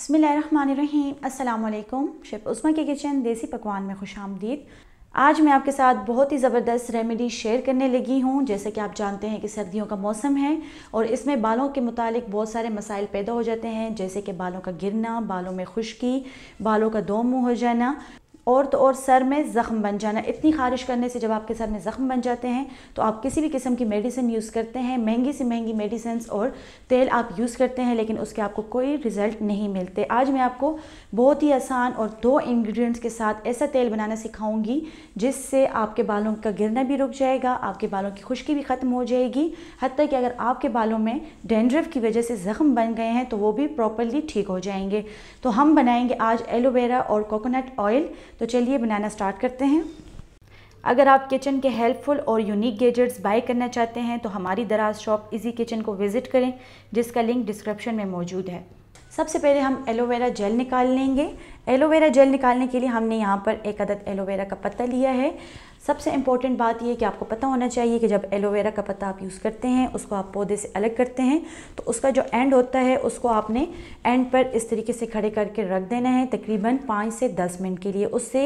बसमीम् अल्लाम शेफ़ उस्मा के किचन देसी पकवान में खुश आमदीद आज मैं आपके साथ बहुत ही ज़बरदस्त रेमेडी शेयर करने लगी हूँ जैसे कि आप जानते हैं कि सर्दियों का मौसम है और इसमें बालों के मुतालिक बहुत सारे मसाइल पैदा हो जाते हैं जैसे कि बालों का गिरना बालों में खुश्की बालों का दो मुँह हो जाना और तो और सर में ज़ख्म बन जाना इतनी खारिश करने से जब आपके सर में ज़ख्म बन जाते हैं तो आप किसी भी किस्म की मेडिसिन यूज़ करते हैं महंगी से महंगी मेडिसिन और तेल आप यूज़ करते हैं लेकिन उसके आपको कोई रिज़ल्ट नहीं मिलते आज मैं आपको बहुत ही आसान और दो इन्ग्रीडियंट्स के साथ ऐसा तेल बनाना सिखाऊंगी जिससे आपके बालों का गिरना भी रुक जाएगा आपके बालों की खुश्की भी ख़त्म हो जाएगी हती कि अगर आपके बालों में डेंड्रव की वजह से ज़ख्म बन गए हैं तो वो भी प्रॉपरली ठीक हो जाएंगे तो हम बनाएंगे आज एलोवेरा और कोकोनट ऑयल तो चलिए बनाना स्टार्ट करते हैं अगर आप किचन के हेल्पफुल और यूनिक गेजेट्स बाय करना चाहते हैं तो हमारी दराज शॉप इजी किचन को विज़िट करें जिसका लिंक डिस्क्रिप्शन में मौजूद है सबसे पहले हम एलोवेरा जेल निकाल लेंगे एलोवेरा जेल निकालने के लिए हमने यहाँ पर एक अदद एलोवेरा का पत्ता लिया है सबसे इम्पॉर्टेंट बात यह कि आपको पता होना चाहिए कि जब एलोवेरा का पत्ता आप यूज़ करते हैं उसको आप पौधे से अलग करते हैं तो उसका जो एंड होता है उसको आपने एंड पर इस तरीके से खड़े करके रख देना है तकरीबन पाँच से दस मिनट के लिए उससे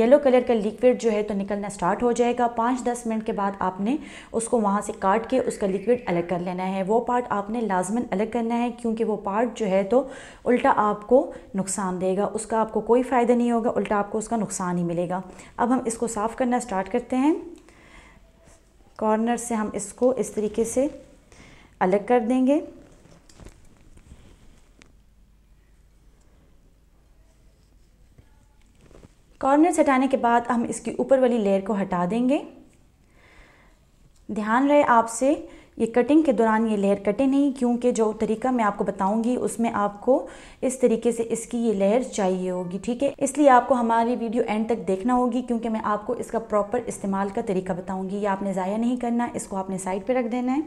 येलो कलर का लिक्विड जो है तो निकलना स्टार्ट हो जाएगा पाँच दस मिनट के बाद आपने उसको वहाँ से काट के उसका लिक्विड अलग कर लेना है वो पार्ट आपने लाजमन अलग करना है क्योंकि वो पार्ट जो है तो उल्टा आपको नुकसान देगा उसका उसका आपको कोई फ़ायदा नहीं होगा उल्टा आपको उसका नुकसान ही मिलेगा अब हम इसको साफ़ करना स्टार्ट करते हैं कॉर्नर से हम इसको इस तरीके से अलग कर देंगे से हटाने के बाद हम इसकी ऊपर वाली लेयर को हटा देंगे ध्यान रहे आपसे ये कटिंग के दौरान ये लहर कटे नहीं क्योंकि जो तरीका मैं आपको बताऊंगी उसमें आपको इस तरीके से इसकी ये लहर चाहिए होगी ठीक है इसलिए आपको हमारी वीडियो एंड तक देखना होगी क्योंकि मैं आपको इसका प्रॉपर इस्तेमाल का तरीका बताऊँगी ये आपने ज़ाया नहीं करना इसको आपने साइड पर रख देना है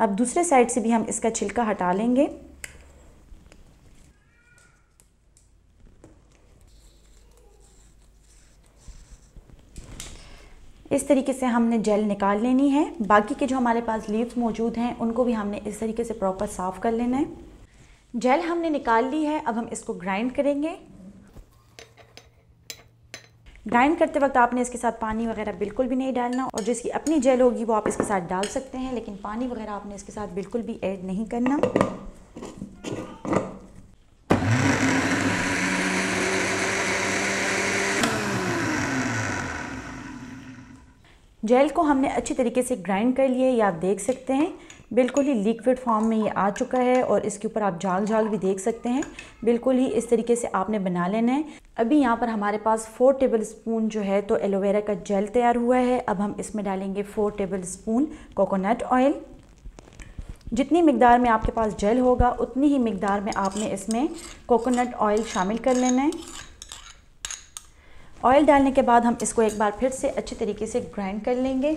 अब दूसरे साइड से भी हम इसका छिलका हटा लेंगे इस तरीके से हमने जेल निकाल लेनी है बाकी के जो हमारे पास लीव्स मौजूद हैं उनको भी हमने इस तरीके से प्रॉपर साफ़ कर लेना है जेल हमने निकाल ली है अब हम इसको ग्राइंड करेंगे ग्राइंड करते वक्त आपने इसके साथ पानी वगैरह बिल्कुल भी नहीं डालना और जिसकी अपनी जेल होगी वो आप इसके साथ डाल सकते हैं लेकिन पानी वगैरह आपने इसके साथ बिल्कुल भी ऐड नहीं करना जेल को हमने अच्छी तरीके से ग्राइंड कर लिया है ये आप देख सकते हैं बिल्कुल ही लिक्विड फॉर्म में ये आ चुका है और इसके ऊपर आप झाग झाग भी देख सकते हैं बिल्कुल ही इस तरीके से आपने बना लेना है अभी यहाँ पर हमारे पास फोर टेबल स्पून जो है तो एलोवेरा का जेल तैयार हुआ है अब हम इसमें डालेंगे four tablespoon coconut oil जितनी मकदार में आपके पास जेल होगा उतनी ही मकदार में आपने इसमें कोकोनट ऑयल शामिल कर लेना है ऑयल डालने के बाद हम इसको एक बार फिर से अच्छे तरीके से ग्राइंड कर लेंगे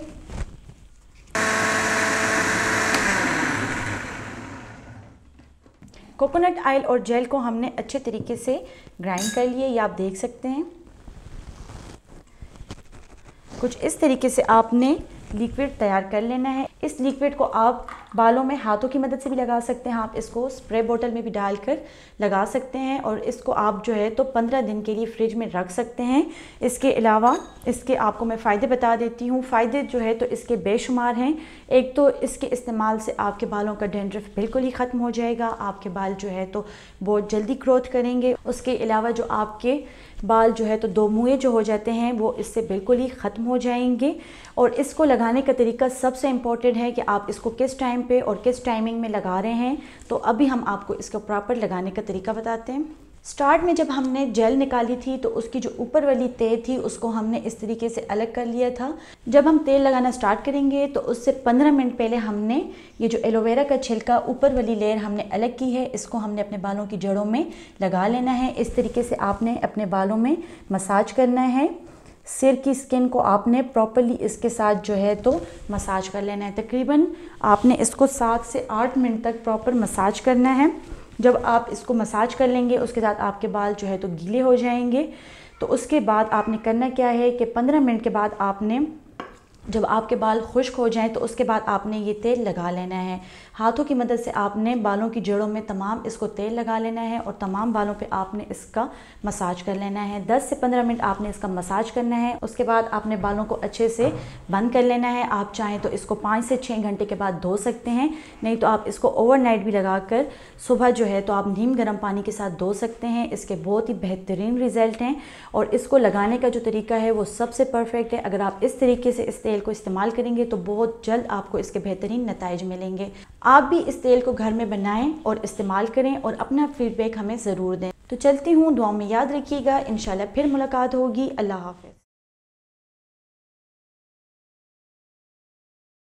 कोकोनट ऑयल और जेल को हमने अच्छे तरीके से ग्राइंड कर लिए ये आप देख सकते हैं कुछ इस तरीके से आपने लिक्विड तैयार कर लेना है इस लिक्विड को आप बालों में हाथों की मदद से भी लगा सकते हैं आप इसको स्प्रे बोतल में भी डाल कर लगा सकते हैं और इसको आप जो है तो पंद्रह दिन के लिए फ्रिज में रख सकते हैं इसके अलावा इसके आपको मैं फ़ायदे बता देती हूँ फ़ायदे जो है तो इसके बेशुमार हैं एक तो इसके इस्तेमाल से आपके बालों का डेंड्रफ बिल्कुल ही ख़त्म हो जाएगा आपके बाल जो है तो बहुत जल्दी ग्रोथ करेंगे उसके अलावा जो आपके बाल जो है तो दो मुँह जो हो जाते हैं वो इससे बिल्कुल ही ख़त्म हो जाएंगे और इसको लगाने का तरीका सबसे इम्पॉर्टेंट है कि आप इसको किस टाइम पे और किस टाइमिंग में लगा रहे हैं तो अभी हम आपको इसको प्रॉपर लगाने का तरीका बताते हैं स्टार्ट में जब हमने जेल निकाली थी तो उसकी जो ऊपर वाली तेल थी उसको हमने इस तरीके से अलग कर लिया था जब हम तेल लगाना स्टार्ट करेंगे तो उससे 15 मिनट पहले हमने ये जो एलोवेरा का छिलका ऊपर वाली लेयर हमने अलग की है इसको हमने अपने बालों की जड़ों में लगा लेना है इस तरीके से आपने अपने बालों में मसाज करना है सिर की स्किन को आपने प्रॉपरली इसके साथ जो है तो मसाज कर लेना है तकरीबन आपने इसको सात से आठ मिनट तक प्रॉपर मसाज करना है जब आप इसको मसाज कर लेंगे उसके साथ आपके बाल जो है तो गीले हो जाएंगे तो उसके बाद आपने करना क्या है कि 15 मिनट के बाद आपने जब आपके बाल खुश्क हो जाएं तो उसके बाद आपने ये तेल लगा लेना है हाथों की मदद से आपने बालों की जड़ों में तमाम इसको तेल लगा लेना है और तमाम बालों पे आपने इसका मसाज कर लेना है 10 से 15 मिनट आपने इसका मसाज करना है उसके बाद आपने बालों को अच्छे से बंद कर लेना है आप चाहें तो इसको पाँच से छः घंटे के बाद धो सकते हैं नहीं तो आप इसको ओवर भी लगा कर सुबह जो है तो आप नीम गर्म पानी के साथ धो सकते हैं इसके बहुत ही बेहतरीन रिजल्ट हैं और इसको लगाने का जो तरीका है वो सबसे परफेक्ट है अगर आप इस तरीके से इस तेल को इस्तेमाल करेंगे तो बहुत जल्द आपको इसके बेहतरीन नतज मिलेंगे आप भी इस तेल को घर में बनाएं और इस्तेमाल करें और अपना फीडबैक हमें ज़रूर दें तो चलती हूँ दुआ में याद रखिएगा इन फिर मुलाकात होगी अल्लाह हाफिज़